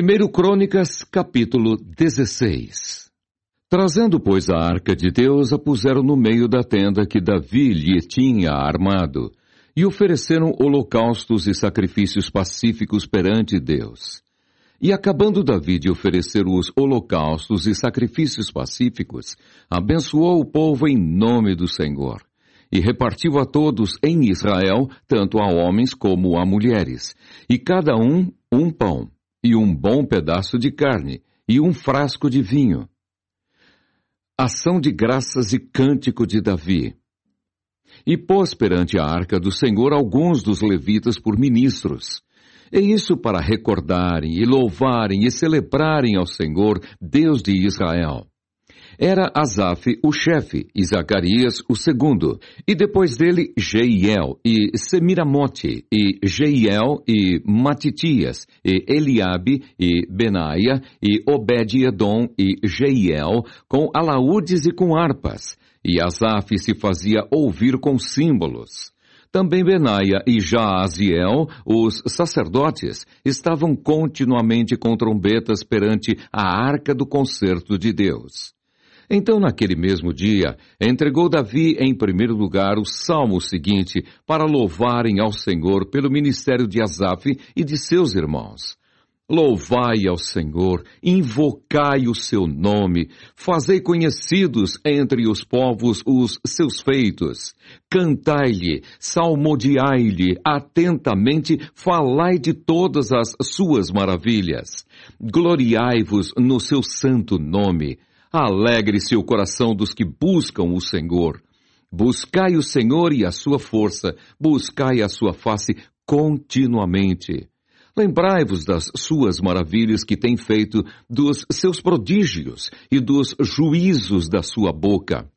1 Crônicas, capítulo 16 Trazendo, pois, a arca de Deus, a puseram no meio da tenda que Davi lhe tinha armado, e ofereceram holocaustos e sacrifícios pacíficos perante Deus. E acabando Davi de oferecer os holocaustos e sacrifícios pacíficos, abençoou o povo em nome do Senhor e repartiu a todos em Israel, tanto a homens como a mulheres, e cada um um pão e um bom pedaço de carne, e um frasco de vinho. Ação de graças e cântico de Davi. E pôs perante a arca do Senhor alguns dos levitas por ministros. E isso para recordarem e louvarem e celebrarem ao Senhor, Deus de Israel. Era Asaf o chefe e Zacarias o segundo, e depois dele Jeiel e Semiramote e Jeiel e Matitias e Eliabe e Benaia e Obed-edom e Jeiel com alaúdes e com harpas, e Asaf se fazia ouvir com símbolos. Também Benaia e Jaaziel, os sacerdotes, estavam continuamente com trombetas perante a arca do concerto de Deus. Então, naquele mesmo dia, entregou Davi em primeiro lugar o salmo seguinte para louvarem ao Senhor pelo ministério de Asaf e de seus irmãos. Louvai ao Senhor, invocai o seu nome, fazei conhecidos entre os povos os seus feitos. Cantai-lhe, salmodiai-lhe, atentamente falai de todas as suas maravilhas. Gloriai-vos no seu santo nome Alegre-se o coração dos que buscam o Senhor. Buscai o Senhor e a sua força, buscai a sua face continuamente. Lembrai-vos das suas maravilhas que tem feito, dos seus prodígios e dos juízos da sua boca.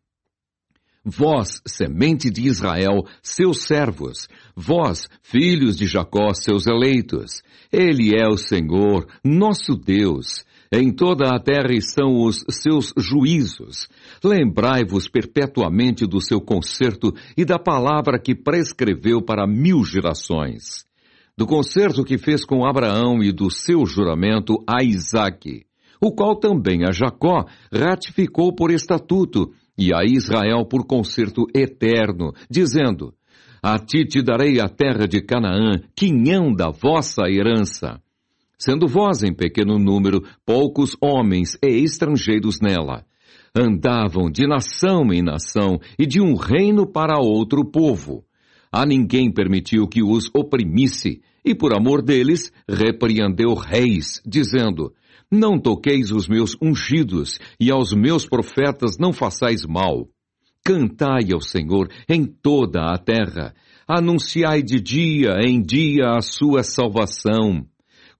Vós, semente de Israel, seus servos, vós, filhos de Jacó, seus eleitos. Ele é o Senhor, nosso Deus. Em toda a terra estão os seus juízos. Lembrai-vos perpetuamente do seu concerto e da palavra que prescreveu para mil gerações. Do concerto que fez com Abraão e do seu juramento a Isaque, o qual também a Jacó ratificou por estatuto e a Israel por concerto eterno, dizendo: A ti te darei a terra de Canaã, quinhão da vossa herança. Sendo vós em pequeno número, poucos homens e estrangeiros nela. Andavam de nação em nação e de um reino para outro povo. A ninguém permitiu que os oprimisse, e por amor deles repreendeu reis, dizendo: Não toqueis os meus ungidos, e aos meus profetas não façais mal. Cantai ao Senhor em toda a terra, anunciai de dia em dia a sua salvação.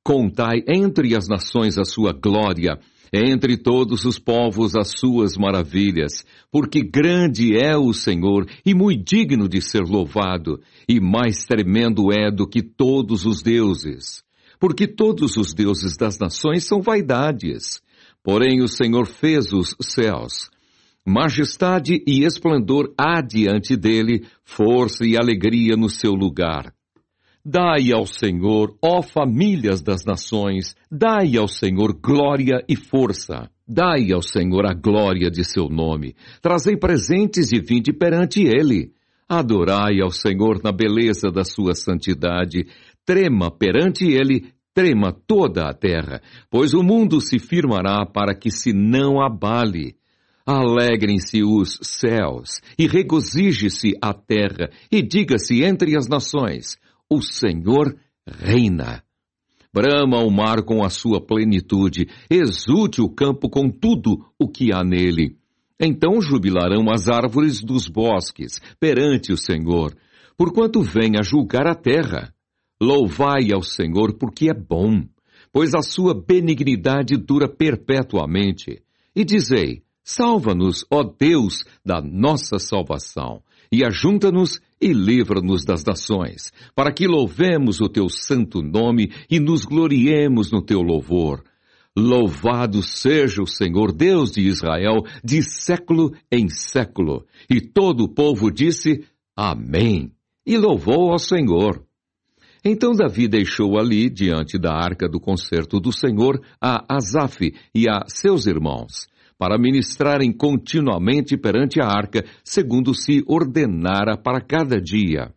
Contai entre as nações a sua glória, entre todos os povos as suas maravilhas, porque grande é o Senhor e muito digno de ser louvado, e mais tremendo é do que todos os deuses. Porque todos os deuses das nações são vaidades. Porém o Senhor fez os céus. Majestade e esplendor há diante dele, força e alegria no seu lugar. Dai ao Senhor, ó famílias das nações, dai ao Senhor glória e força. Dai ao Senhor a glória de seu nome. Trazei presentes e vinde perante ele. Adorai ao Senhor na beleza da sua santidade. Trema perante ele, trema toda a terra, pois o mundo se firmará para que se não abale. Alegrem-se os céus, e regozije-se a terra, e diga-se entre as nações: o Senhor reina. Brama o mar com a sua plenitude, exulte o campo com tudo o que há nele. Então jubilarão as árvores dos bosques perante o Senhor, porquanto vem a julgar a terra. Louvai ao Senhor, porque é bom, pois a sua benignidade dura perpetuamente. E dizei: Salva-nos, ó Deus, da nossa salvação, e ajunta-nos e livra-nos das nações, para que louvemos o teu santo nome e nos gloriemos no teu louvor. Louvado seja o Senhor Deus de Israel, de século em século. E todo o povo disse: Amém. E louvou ao Senhor. Então Davi deixou ali, diante da arca do concerto do Senhor, a Asaf e a seus irmãos para ministrarem continuamente perante a arca, segundo se ordenara para cada dia.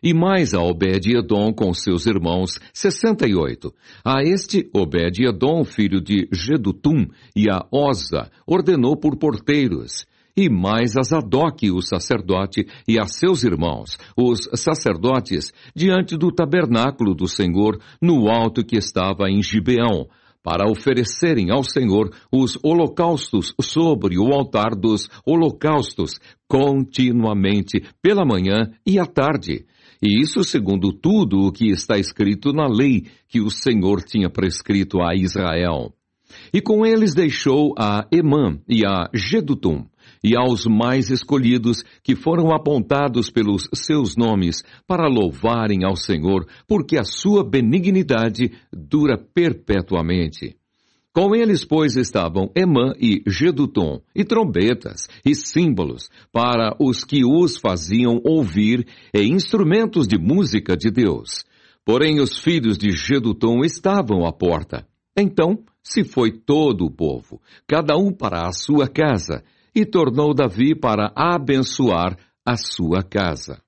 E mais a Obed-Edom com seus irmãos, sessenta e oito. A este Obed-Edom, filho de Gedutum, e a Oza, ordenou por porteiros, e mais a Zadok, o sacerdote, e a seus irmãos, os sacerdotes, diante do tabernáculo do Senhor, no alto que estava em Gibeão, para oferecerem ao Senhor os holocaustos sobre o altar dos holocaustos, continuamente, pela manhã e à tarde. E isso segundo tudo o que está escrito na lei que o Senhor tinha prescrito a Israel. E com eles deixou a Emã e a Gedutum, e aos mais escolhidos que foram apontados pelos seus nomes para louvarem ao Senhor, porque a sua benignidade dura perpetuamente. Com eles, pois, estavam Emã e Gedutom, e trombetas, e símbolos, para os que os faziam ouvir, e instrumentos de música de Deus. Porém, os filhos de Gedutom estavam à porta. Então se foi todo o povo, cada um para a sua casa, e tornou Davi para abençoar a sua casa.